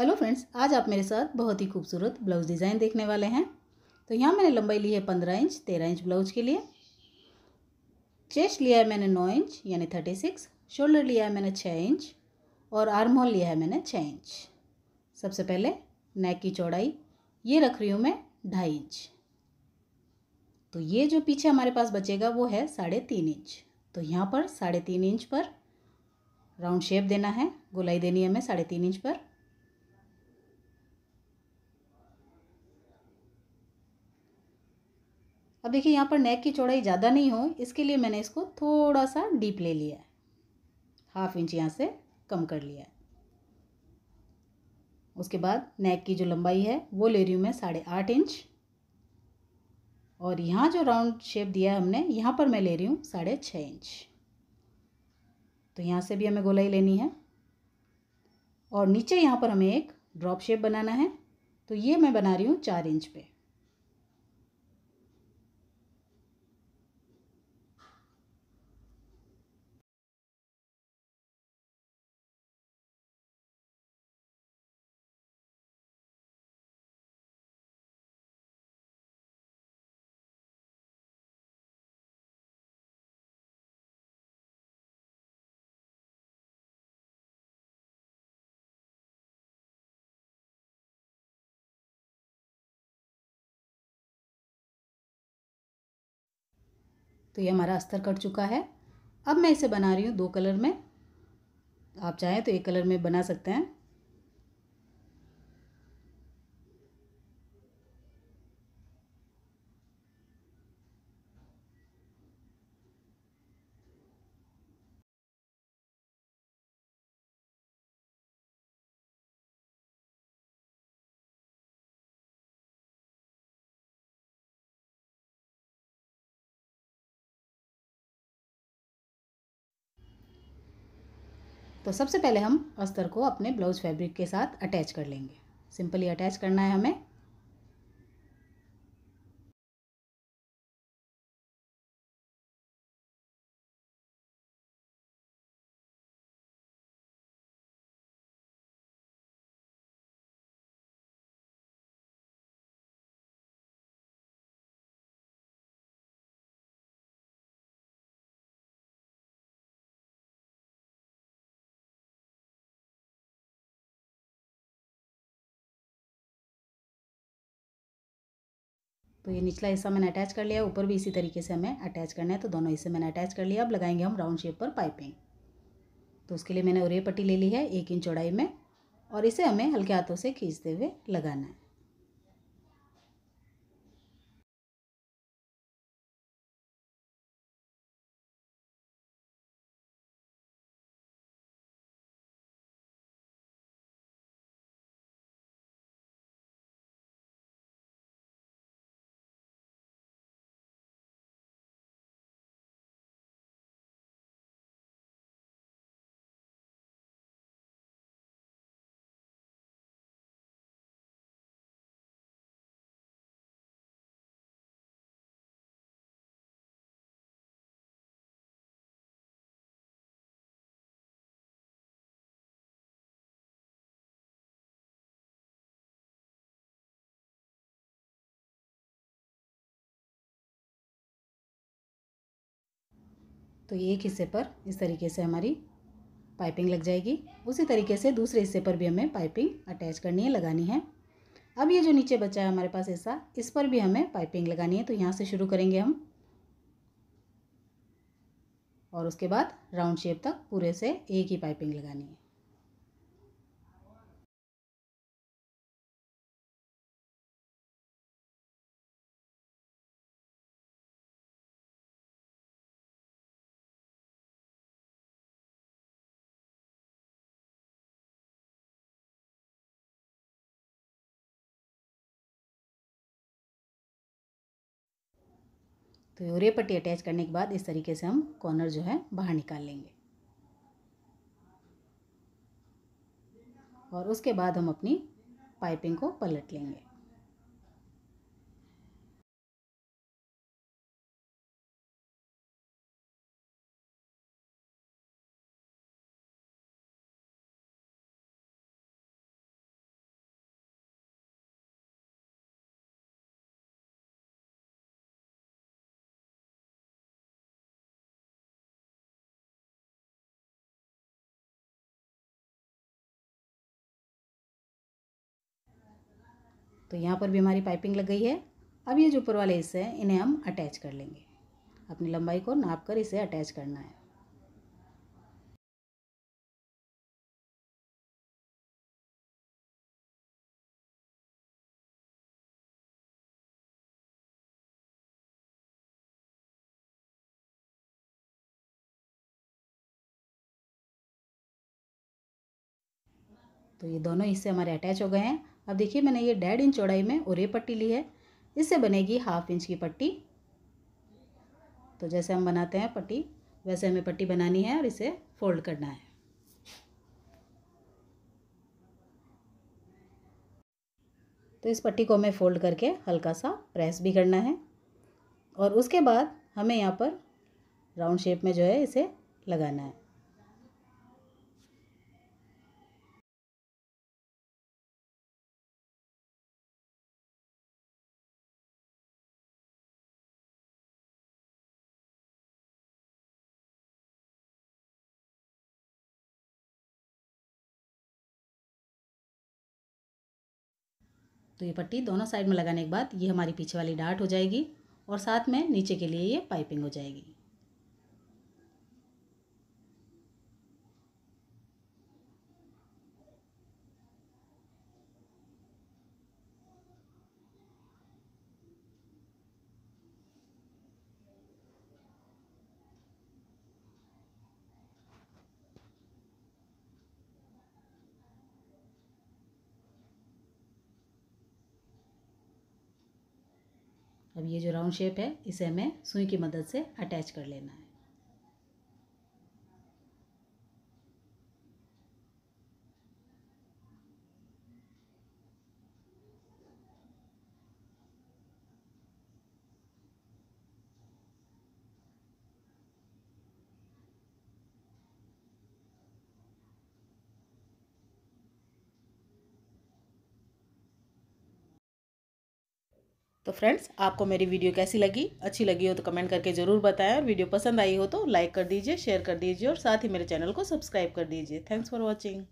hello friends आज आप मेरे साथ बहुत ही खूबसूरत ब्लाउज़ डिज़ाइन देखने वाले हैं तो यहाँ मैंने लंबाई ली है पंद्रह इंच तेरह इंच ब्लाउज के लिए चेस्ट लिया है मैंने नौ इंच यानी थर्टी सिक्स शोल्डर लिया है मैंने छः इंच और आर्म होल लिया है मैंने छः इंच सबसे पहले नेक की चौड़ाई ये रख रही हूँ मैं ढाई इंच तो ये जो पीछे हमारे पास बचेगा वो है साढ़े तीन इंच तो यहाँ पर साढ़े तीन इंच पर राउंड शेप देना है गोलाई देनी है हमें साढ़े तीन इंच पर अब देखिए यहाँ पर नेक की चौड़ाई ज़्यादा नहीं हो इसके लिए मैंने इसको थोड़ा सा डीप ले लिया है हाफ इंच यहाँ से कम कर लिया है उसके बाद नेक की जो लंबाई है वो ले रही हूँ मैं साढ़े आठ इंच और यहाँ जो राउंड शेप दिया है हमने यहाँ पर मैं ले रही हूँ साढ़े छः इंच तो यहाँ से भी हमें गोलाई लेनी है और नीचे यहाँ पर हमें एक ड्रॉप शेप बनाना है तो ये मैं बना रही हूँ चार इंच पर तो ये हमारा अस्तर कट चुका है अब मैं इसे बना रही हूँ दो कलर में आप चाहें तो एक कलर में बना सकते हैं तो सबसे पहले हम अस्तर को अपने ब्लाउज फैब्रिक के साथ अटैच कर लेंगे सिंपली अटैच करना है हमें तो ये निचला हिस्सा मैंने अटैच कर लिया ऊपर भी इसी तरीके से हमें अटैच करना है तो दोनों हिस्से मैंने अटैच कर लिया अब लगाएंगे हम राउंड शेप पर पाइपिंग तो उसके लिए मैंने उरे पट्टी ले ली है एक इंच चौड़ाई में और इसे हमें हल्के हाथों से खींचते हुए लगाना है तो एक हिस्से पर इस तरीके से हमारी पाइपिंग लग जाएगी उसी तरीके से दूसरे हिस्से पर भी हमें पाइपिंग अटैच करनी है लगानी है अब ये जो नीचे बचा है हमारे पास ऐसा इस पर भी हमें पाइपिंग लगानी है तो यहाँ से शुरू करेंगे हम और उसके बाद राउंड शेप तक पूरे से एक ही पाइपिंग लगानी है तो रे पट्टी अटैच करने के बाद इस तरीके से हम कॉर्नर जो है बाहर निकाल लेंगे और उसके बाद हम अपनी पाइपिंग को पलट लेंगे तो यहाँ पर भी हमारी पाइपिंग लग गई है अब ये जो ऊपर वाले हिस्से हैं इन्हें हम अटैच कर लेंगे अपनी लंबाई को नाप कर इसे अटैच करना है तो ये दोनों हिस्से हमारे अटैच हो गए हैं अब देखिए मैंने ये डेढ़ इंच चौड़ाई में ओरे पट्टी ली है इससे बनेगी हाफ इंच की पट्टी तो जैसे हम बनाते हैं पट्टी वैसे हमें पट्टी बनानी है और इसे फोल्ड करना है तो इस पट्टी को हमें फोल्ड करके हल्का सा प्रेस भी करना है और उसके बाद हमें यहाँ पर राउंड शेप में जो है इसे लगाना है तो ये पट्टी दोनों साइड में लगाने के बाद ये हमारी पीछे वाली डार्ट हो जाएगी और साथ में नीचे के लिए ये पाइपिंग हो जाएगी अब ये जो राउंड शेप है इसे हमें सुई की मदद से अटैच कर लेना है तो फ्रेंड्स आपको मेरी वीडियो कैसी लगी अच्छी लगी हो तो कमेंट करके ज़रूर बताएं और वीडियो पसंद आई हो तो लाइक कर दीजिए शेयर कर दीजिए और साथ ही मेरे चैनल को सब्सक्राइब कर दीजिए थैंक्स फॉर वॉचिंग